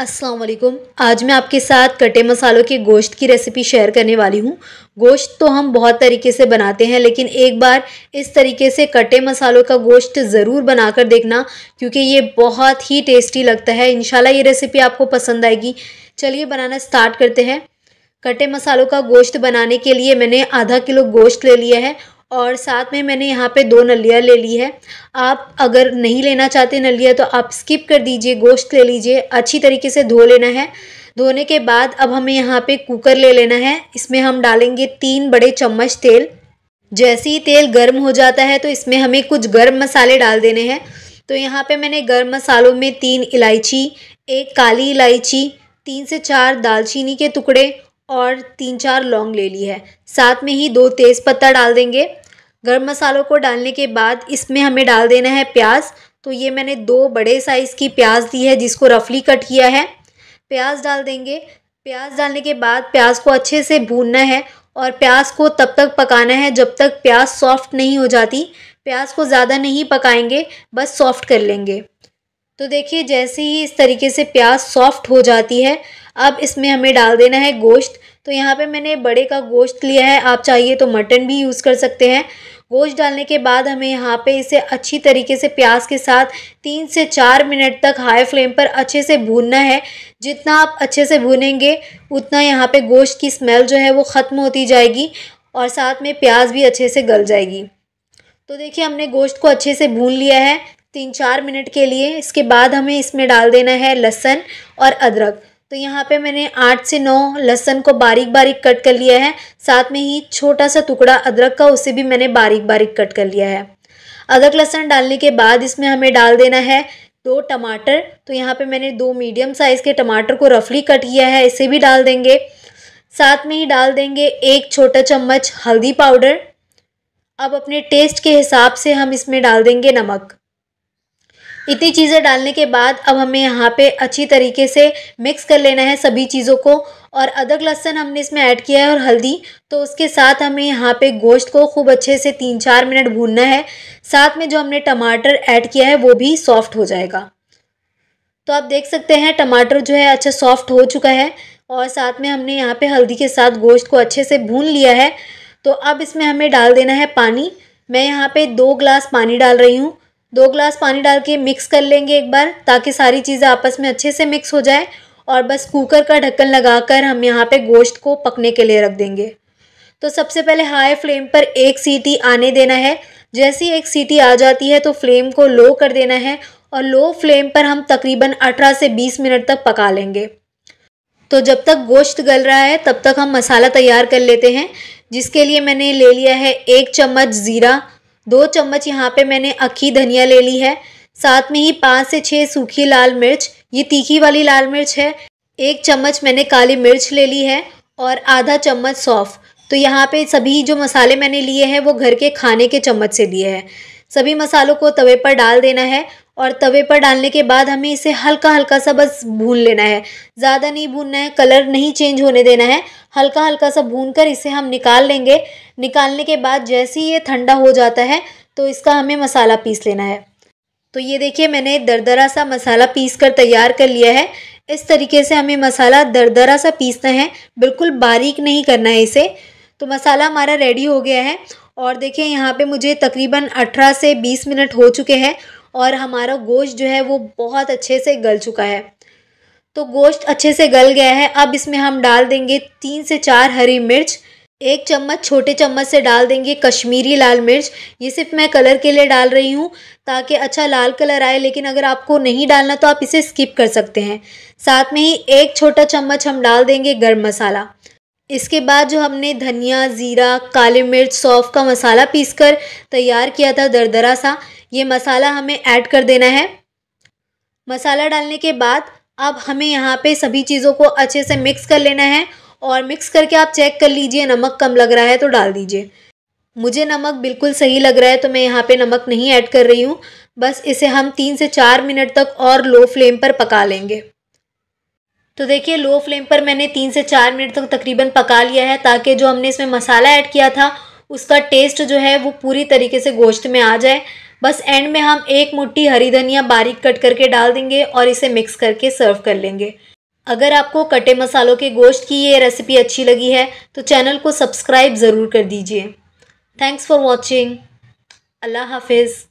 असलकुम आज मैं आपके साथ कटे मसालों के गोश्त की रेसिपी शेयर करने वाली हूँ गोश्त तो हम बहुत तरीके से बनाते हैं लेकिन एक बार इस तरीके से कटे मसालों का गोश्त ज़रूर बनाकर देखना क्योंकि ये बहुत ही टेस्टी लगता है इन ये रेसिपी आपको पसंद आएगी चलिए बनाना स्टार्ट करते हैं कटे मसालों का गोश्त बनाने के लिए मैंने आधा किलो गोश्त ले लिया है और साथ में मैंने यहाँ पे दो नलिया ले ली है आप अगर नहीं लेना चाहते नलिया तो आप स्किप कर दीजिए गोश्त ले लीजिए अच्छी तरीके से धो लेना है धोने के बाद अब हमें यहाँ पे कुकर ले लेना है इसमें हम डालेंगे तीन बड़े चम्मच तेल जैसे ही तेल गर्म हो जाता है तो इसमें हमें कुछ गर्म मसाले डाल देने हैं तो यहाँ पर मैंने गर्म मसालों में तीन इलायची एक काली इलायची तीन से चार दालचीनी के टुकड़े और तीन चार लौंग ले ली है साथ में ही दो तेज़ पत्ता डाल देंगे गर्म मसालों को डालने के बाद इसमें हमें डाल देना है प्याज तो ये मैंने दो बड़े साइज़ की प्याज दी है जिसको रफली कट किया है प्याज डाल देंगे प्याज डालने के बाद प्याज को अच्छे से भूनना है और प्याज को तब तक पकाना है जब तक प्याज सॉफ्ट नहीं हो जाती प्याज को ज़्यादा नहीं पकाएंगे बस सॉफ्ट कर लेंगे तो देखिए जैसे ही इस तरीके से प्याज सॉफ्ट हो जाती है अब इसमें हमें डाल देना है गोश्त तो यहाँ पे मैंने बड़े का गोश्त लिया है आप चाहिए तो मटन भी यूज़ कर सकते हैं गोश्त डालने के बाद हमें यहाँ पे इसे अच्छी तरीके से प्याज के साथ तीन से चार मिनट तक हाई फ्लेम पर अच्छे से भूनना है जितना आप अच्छे से भूनेंगे उतना यहाँ पे गोश्त की स्मेल जो है वो ख़त्म होती जाएगी और साथ में प्याज भी अच्छे से गल जाएगी तो देखिए हमने गोश्त को अच्छे से भून लिया है तीन चार मिनट के लिए इसके बाद हमें इसमें डाल देना है लहसुन और अदरक तो यहाँ पे मैंने आठ से नौ लहसन को बारीक बारीक कट कर लिया है साथ में ही छोटा सा टुकड़ा अदरक का उसे भी मैंने बारीक बारीक कट कर लिया है अदरक लहसन डालने के बाद इसमें हमें डाल देना है दो टमाटर तो यहाँ पे मैंने दो मीडियम साइज़ के टमाटर को रफली कट किया है इसे भी डाल देंगे साथ में ही डाल देंगे एक छोटा चम्मच हल्दी पाउडर अब अपने टेस्ट के हिसाब से हम इसमें डाल देंगे नमक इतनी चीज़ें डालने के बाद अब हमें यहाँ पे अच्छी तरीके से मिक्स कर लेना है सभी चीज़ों को और अदरक लहसन हमने इसमें ऐड किया है और हल्दी तो उसके साथ हमें यहाँ पे गोश्त को खूब अच्छे से तीन चार मिनट भूनना है साथ में जो हमने टमाटर ऐड किया है वो भी सॉफ्ट हो जाएगा तो आप देख सकते हैं टमाटर जो है अच्छा सॉफ्ट हो चुका है और साथ में हमने यहाँ पर हल्दी के साथ गोश्त को अच्छे से भून लिया है तो अब इसमें हमें डाल देना है पानी मैं यहाँ पर दो ग्लास पानी डाल रही हूँ दो ग्लास पानी डाल के मिक्स कर लेंगे एक बार ताकि सारी चीज़ें आपस में अच्छे से मिक्स हो जाए और बस कुकर का ढक्कन लगाकर हम यहाँ पे गोश्त को पकने के लिए रख देंगे तो सबसे पहले हाई फ्लेम पर एक सीटी आने देना है जैसी एक सीटी आ जाती है तो फ्लेम को लो कर देना है और लो फ्लेम पर हम तकरीबन 18 से 20 मिनट तक पका लेंगे तो जब तक गोश्त गल रहा है तब तक हम मसाला तैयार कर लेते हैं जिसके लिए मैंने ले लिया है एक चम्मच ज़ीरा दो चम्मच यहाँ पे मैंने अखी धनिया ले ली है साथ में ही पाँच से छः सूखी लाल मिर्च ये तीखी वाली लाल मिर्च है एक चम्मच मैंने काली मिर्च ले ली है और आधा चम्मच सौफ़ तो यहाँ पे सभी जो मसाले मैंने लिए हैं वो घर के खाने के चम्मच से लिए हैं सभी मसालों को तवे पर डाल देना है और तवे पर डालने के बाद हमें इसे हल्का हल्का सा बस भून लेना है ज़्यादा नहीं भूनना है कलर नहीं चेंज होने देना है हल्का हल्का सा भून कर इसे हम निकाल लेंगे निकालने के बाद जैसे ही ये ठंडा हो जाता है तो इसका हमें मसाला पीस लेना है तो ये देखिए मैंने दरदरा सा मसाला पीस कर तैयार कर लिया है इस तरीके से हमें मसाला दरदरा सा पीसना है बिल्कुल बारीक नहीं करना है इसे तो मसाला हमारा रेडी हो गया है और देखिए यहाँ पे मुझे तकरीबन 18 से 20 मिनट हो चुके हैं और हमारा गोश्त जो है वो बहुत अच्छे से गल चुका है तो गोश्त अच्छे से गल गया है अब इसमें हम डाल देंगे तीन से चार हरी मिर्च एक चम्मच छोटे चम्मच से डाल देंगे कश्मीरी लाल मिर्च ये सिर्फ मैं कलर के लिए डाल रही हूँ ताकि अच्छा लाल कलर आए लेकिन अगर आपको नहीं डालना तो आप इसे स्किप कर सकते हैं साथ में ही एक छोटा चम्मच हम डाल देंगे गर्म मसाला इसके बाद जो हमने धनिया ज़ीरा काली मिर्च सौफ़ का मसाला पीसकर तैयार किया था दरदरा सा ये मसाला हमें ऐड कर देना है मसाला डालने के बाद अब हमें यहाँ पे सभी चीज़ों को अच्छे से मिक्स कर लेना है और मिक्स करके आप चेक कर लीजिए नमक कम लग रहा है तो डाल दीजिए मुझे नमक बिल्कुल सही लग रहा है तो मैं यहाँ पे नमक नहीं ऐड कर रही हूँ बस इसे हम तीन से चार मिनट तक और लो फ्लेम पर पका लेंगे तो देखिए लो फ्लेम पर मैंने तीन से चार मिनट तक तकरीबन पका लिया है ताकि जो हमने इसमें मसाला ऐड किया था उसका टेस्ट जो है वो पूरी तरीके से गोश्त में आ जाए बस एंड में हम एक मुट्ठी हरी धनिया बारीक कट करके डाल देंगे और इसे मिक्स करके सर्व कर लेंगे अगर आपको कटे मसालों के गोश्त की ये रेसिपी अच्छी लगी है तो चैनल को सब्सक्राइब ज़रूर कर दीजिए थैंक्स फॉर वॉचिंग अल्लाह हाफिज़